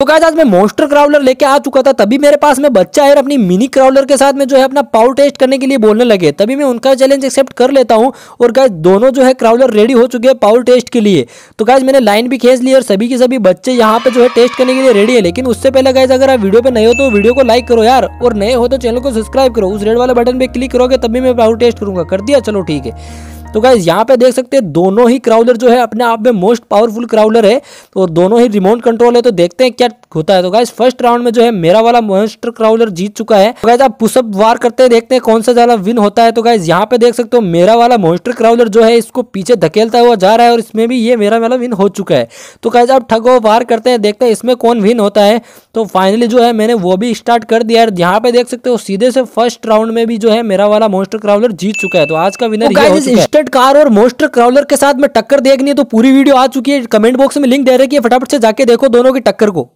तो गाइस आज मैं मोस्टर क्राउलर लेके आ चुका था तभी मेरे पास में बच्चा है अपनी मिनी क्राउलर के साथ में जो है अपना पाउ टेस्ट करने के लिए बोलने लगे तभी मैं उनका चैलेंज एक्सेप्ट कर लेता हूँ और गाइस दोनों जो है क्राउलर रेडी हो चुके हैं पाउ टेस्ट के लिए तो गाइस मैंने लाइन भी खींच ली और सभी के सभी बच्चे यहाँ पे जो है टेस्ट करने के लिए रेडी है लेकिन उससे पहले गाइज अगर आप वीडियो पे नए हो तो वीडियो को लाइक करो यार और नए हो तो चैनल को सब्सक्राइब करो उस रेड वाले बटन पर क्लिक करोगे तभी मैं पाउ टेस्ट करूंगा कर दिया चलो ठीक है तो गाइज यहाँ पे देख सकते हैं दोनों ही क्राउलर जो है अपने आप में मोस्ट पावरफुल क्राउलर है और तो दोनों ही रिमोट कंट्रोल है तो देखते हैं क्या होता है तो गाइज फर्स्ट राउंड में जो है मेरा वाला मोस्टर क्राउलर जीत चुका है तो गाइज आप पुशअप वार करते हैं देखते हैं कौन सा ज्यादा विन होता है तो गाइज यहाँ पे देख सकते हो मेरा वाला मोस्टर क्राउलर जो है इसको पीछे धकेलता हुआ जा रहा है और इसमें भी ये मेरा वाला विन हो चुका है तो गाइज आप ठगो वार करते हैं देखते हैं इसमें कौन विन होता है तो फाइनली जो है मैंने वो भी स्टार्ट कर दिया है यहाँ पे देख सकते हो सीधे से फर्स्ट राउंड में भी जो है मेरा वाला मोस्टर क्राउलर जीत चुका है तो आज का विनर इंस्टेंट कार और मोस्टर क्राउलर के साथ में टक्कर देखनी है तो पूरी वीडियो आ चुकी है कमेंट बॉक्स में लिंक दे रही है फटाफट से जाके देखो दोनों की टक्कर को